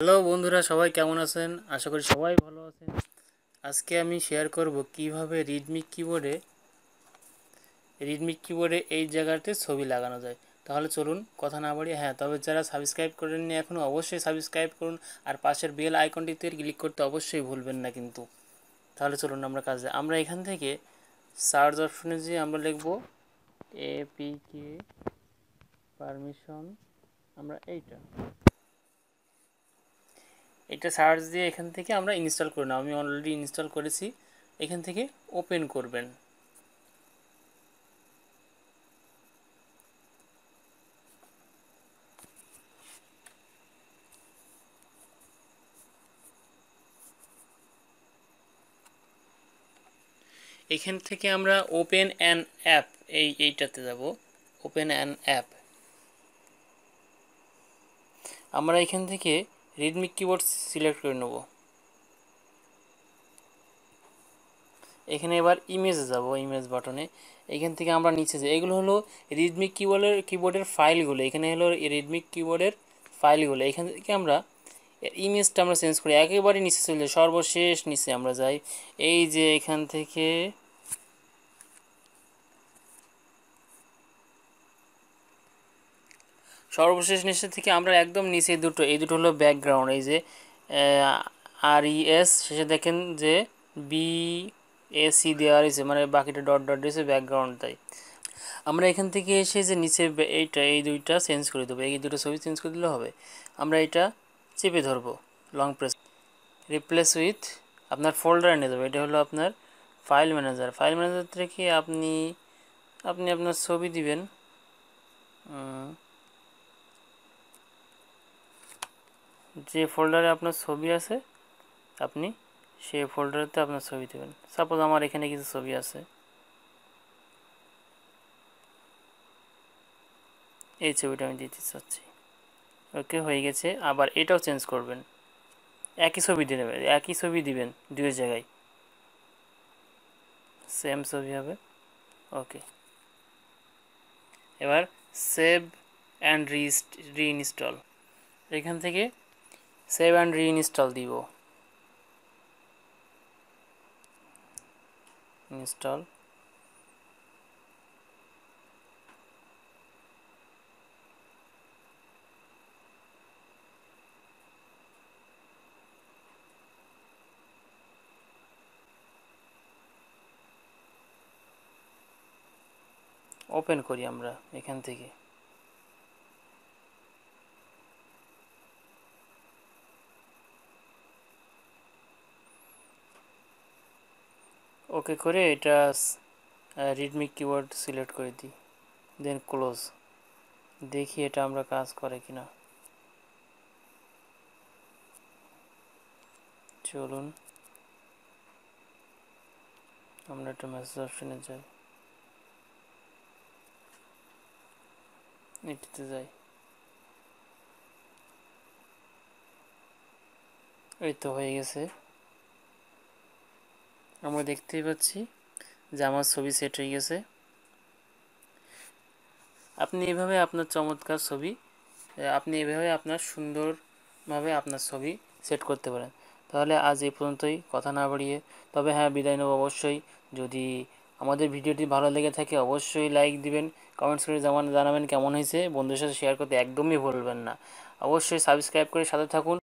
hello বন্ধুরা সবাই কেমন আছেন আশা করি সবাই ভালো আছেন আজকে আমি শেয়ার করব কিভাবে রিডমিক কিবোর্ডে রিডমিক কিবোর্ডে এই জায়গাতে ছবি লাগানো যায় তাহলে চলুন কথা না বাড়িয়ে হ্যাঁ তবে যারা সাবস্ক্রাইব করেননি এখনও অবশ্যই সাবস্ক্রাইব করুন আর পাশের বেল আইকনটিতে ক্লিক করতে অবশ্যই ভুলবেন না কিন্তু তাহলে চলুন আমরা কাজে আমরা এখান থেকে সার্চ অপশনে যে আমরা লিখব কে পারমিশন আমরা এইটা এটা সার্চ দিয়ে এখান থেকে আমরা ইনস্টল করে না আমি অলরেডি ইনস্টল করেছি এখান থেকে ওপেন করবেন এখান থেকে আমরা ওপেন অ্যান অ্যাপ এই এইটাতে যাব ওপেন অ্যান অ্যাপ আমরা এখান থেকে রিদমিক কিবোর্ড সিলেক্ট করে নেব এখানে এবার ইমেজে যাব ইমেজ বাটনে এখান থেকে আমরা নিচে যাই এগুলো হলো রিদমিক কিবোর্ডের কিবোর্ডের ফাইলগুলো এখানে হলো রিডমিক কিবোর্ডের ফাইলগুলো এখান থেকে আমরা ইমেজটা আমরা চেঞ্জ করি একেবারে নিচে চলে যাই সর্বশেষ নিচে আমরা যাই এই যে এখান থেকে সর্বশেষ নিচে থেকে আমরা একদম নিচে দুটো এই দুটো হলো ব্যাকগ্রাউন্ড এই যে আর ইএস e শেষে দেখেন যে বি এসি দেওয়া রয়েছে মানে বাকিটা ডট ডট রয়েছে ব্যাকগ্রাউন্ড তাই আমরা এখান থেকে এসে যে নিচে এইটা এই দুইটা চেঞ্জ করে দেবো এই দুটো ছবি চেঞ্জ করে দিলে হবে আমরা এটা চেপে ধরবো লং প্রেস রিপ্লেস উইথ আপনার ফোল্ডার এনে দেবো এটা হলো আপনার ফাইল ম্যানেজার ফাইল ম্যানেজার থেকে আপনি আপনি আপনার ছবি দিবেন যে ফোল্ডারে আপনার ছবি আছে আপনি সেই ফোল্ডারেতে আপনার ছবি দেবেন সাপোজ আমার এখানে কিছু ছবি আছে এই ছবিটা আমি দিতে চাচ্ছি ওকে হয়ে গেছে আবার এটাও চেঞ্জ করবেন একই ছবি দিয়ে নেবেন একই ছবি দিবেন দুই জায়গায় সেম ছবি হবে ওকে এবার সেভ অ্যান্ড রিস্ট রিইনস্টল এখান থেকে সেভ অ্যান্ড রিইনস্টল দিব ইনস্টল ওপেন করি আমরা এখান থেকে ওকে করে এটা রিডমি কিওয়ার্ড সিলেক্ট করে দিই দেন ক্লোজ দেখি এটা আমরা কাজ করে কি না চলুন আমরা একটা মেসেজ অপশনে যাই এটিতে যাই এই তো হয়ে গেছে আমরা দেখতেই পাচ্ছি যে আমার ছবি সেট হয়ে গেছে আপনি এভাবে আপনার চমৎকার ছবি আপনি এভাবে আপনার সুন্দরভাবে আপনার ছবি সেট করতে পারেন তাহলে আজ এ পর্যন্তই কথা না বাড়িয়ে তবে হ্যাঁ বিদায় নেব অবশ্যই যদি আমাদের ভিডিওটি ভালো লেগে থাকে অবশ্যই লাইক দিবেন কমেন্টস করে জানান জানাবেন কেমন হয়েছে বন্ধুর সাথে শেয়ার করতে একদমই ভুলবেন না অবশ্যই সাবস্ক্রাইব করে সাথে থাকুন